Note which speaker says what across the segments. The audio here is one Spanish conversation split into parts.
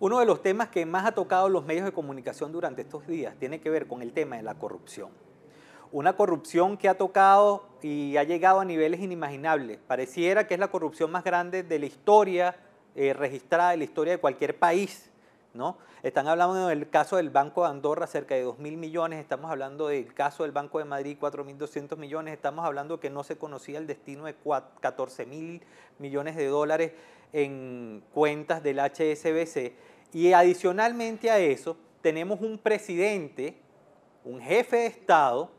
Speaker 1: Uno de los temas que más ha tocado los medios de comunicación durante estos días tiene que ver con el tema de la corrupción. Una corrupción que ha tocado y ha llegado a niveles inimaginables. Pareciera que es la corrupción más grande de la historia eh, registrada, de la historia de cualquier país. Están hablando del caso del Banco de Andorra, cerca de 2.000 millones, estamos hablando del caso del Banco de Madrid, 4.200 millones, estamos hablando que no se conocía el destino de 14.000 millones de dólares en cuentas del HSBC. Y adicionalmente a eso, tenemos un presidente, un jefe de Estado,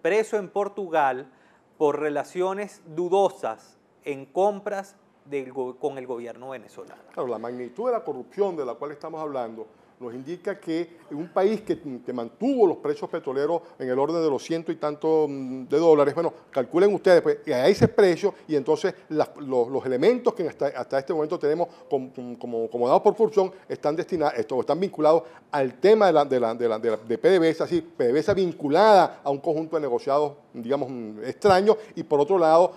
Speaker 1: preso en Portugal por relaciones dudosas en compras con el gobierno venezolano. Claro, la magnitud
Speaker 2: de la corrupción de la cual estamos hablando nos indica que un país que, mantuvo los precios petroleros en el orden de los ciento y tanto mm, de dólares, bueno, calculen ustedes, pues a ese precio y entonces los, elementos que hasta, este momento tenemos como, como, dados por función están destinados, están vinculados al tema de, la, de, la, de, la, de, PDVSA, PDVSA vinculada a un conjunto de negociados, digamos, mm, extraños, y por otro lado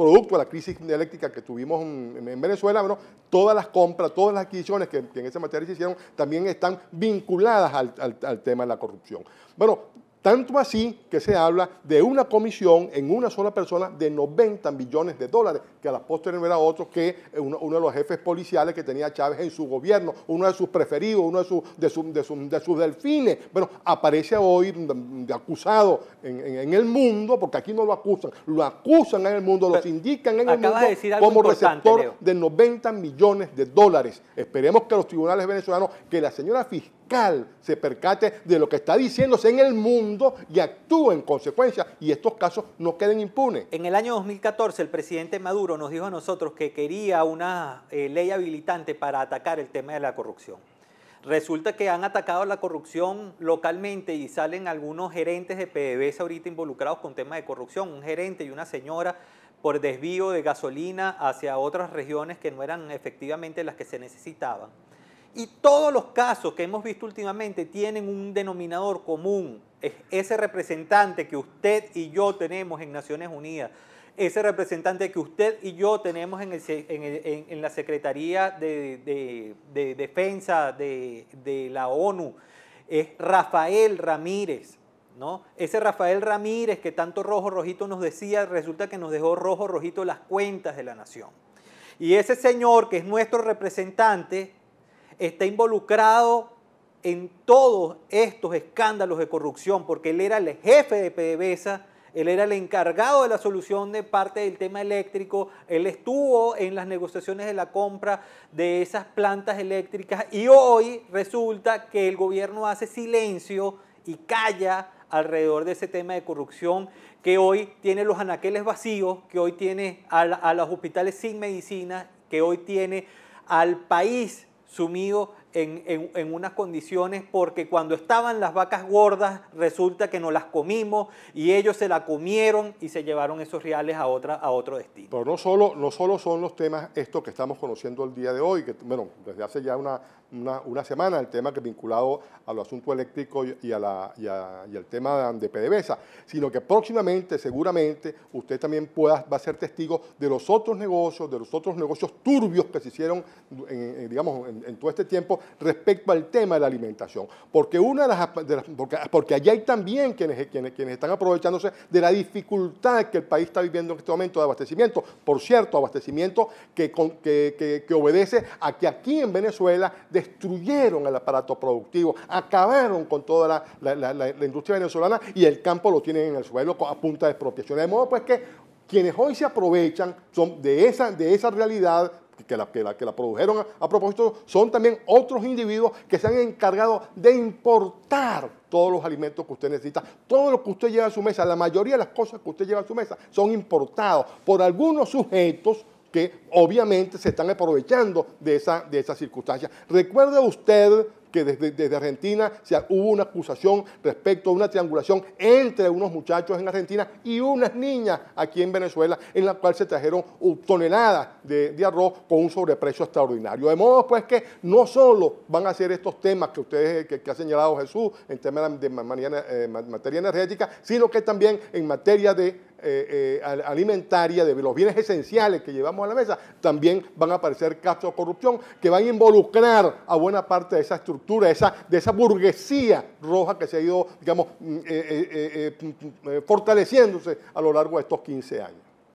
Speaker 2: producto de la crisis eléctrica que tuvimos en, Venezuela, bueno, todas las compras, todas las adquisiciones que, en esa materia se hicieron también están vinculadas al, al tema de la corrupción. Bueno, tanto así que se habla de una comisión en una sola persona de 90 millones de dólares, que a la postre no era otro que uno, de los jefes policiales que tenía Chávez en su gobierno, uno de sus preferidos, uno de, sus delfines. Bueno, aparece hoy de acusado en, el mundo, porque aquí no lo acusan, lo acusan en el mundo, los indican en el mundo como receptor de 90 millones de dólares. Esperemos que los tribunales venezolanos, que la señora fiscal se percate de lo que está diciéndose en el mundo y actúe en consecuencia y estos casos no queden impunes.
Speaker 1: En el año 2014 el presidente Maduro nos dijo a nosotros que quería una eh, ley habilitante para atacar el tema de la corrupción. Resulta que han atacado la corrupción localmente y salen algunos gerentes de PDVSA ahorita involucrados con temas de corrupción, un gerente y una señora por desvío de gasolina hacia otras regiones que no eran efectivamente las que se necesitaban. Y todos los casos que hemos visto últimamente tienen un denominador común, es ese representante que usted y yo tenemos en Naciones Unidas, ese representante que usted y yo tenemos en, la Secretaría de, Defensa de, de, la ONU, es Rafael Ramírez. ¿no? Ese Rafael Ramírez que tanto rojo rojito nos decía, resulta que nos dejó rojo rojito las cuentas de la nación. Y ese señor que es nuestro representante está involucrado en todos estos escándalos de corrupción, porque él era el jefe de PDVSA, él era el encargado de la solución de parte del tema eléctrico, él estuvo en las negociaciones de la compra de esas plantas eléctricas y hoy resulta que el gobierno hace silencio y calla alrededor de ese tema de corrupción que hoy tiene los anaqueles vacíos, que hoy tiene a, los hospitales sin medicina, que hoy tiene al país sumido en, unas condiciones porque cuando estaban las vacas gordas resulta que no las comimos y ellos se la comieron y se llevaron esos reales a, otra, a otro destino.
Speaker 2: Pero no solo, no solo son los temas estos que estamos conociendo el día de hoy, que bueno, desde hace ya una, una, semana el tema que vinculado a asunto eléctrico y, a la, y, a, al tema de, PDVSA, sino que próximamente, seguramente, usted también pueda, va a ser testigo de los otros negocios, de los otros negocios turbios que se hicieron, digamos, en todo este tiempo respecto al tema de la alimentación. Porque, una de las, porque, allí hay también quienes, quienes, están aprovechándose de la dificultad que el país está viviendo en este momento de abastecimiento. Por cierto, abastecimiento que, que, obedece a que aquí en Venezuela destruyeron el aparato productivo, acabaron con toda la, industria venezolana y el campo lo tienen en el suelo a punta de expropiación. De modo pues que quienes hoy se aprovechan son de, esa, de esa realidad que la, que que la produjeron a, propósito son también otros individuos que se han encargado de importar todos los alimentos que usted necesita, todo lo que usted lleva a su mesa, la mayoría de las cosas que usted lleva a su mesa son importados por algunos sujetos que obviamente se están aprovechando de esa, de esa circunstancia. Recuerde usted que desde, Argentina se, hubo una acusación respecto a una triangulación entre unos muchachos en Argentina y unas niñas aquí en Venezuela, en la cual se trajeron toneladas de, arroz con un sobreprecio extraordinario. De modo pues que no solo van a ser estos temas que ustedes eh, que, ha señalado Jesús en temas de eh, materia energética, sino que también en materia de eh, eh, alimentaria, de los bienes esenciales que llevamos a la mesa, también van a aparecer casos de corrupción que van a involucrar a buena parte de esa estructura, de esa, burguesía roja que se ha ido, digamos, mm, eh, mm, mm, fortaleciéndose a lo largo de estos 15 años.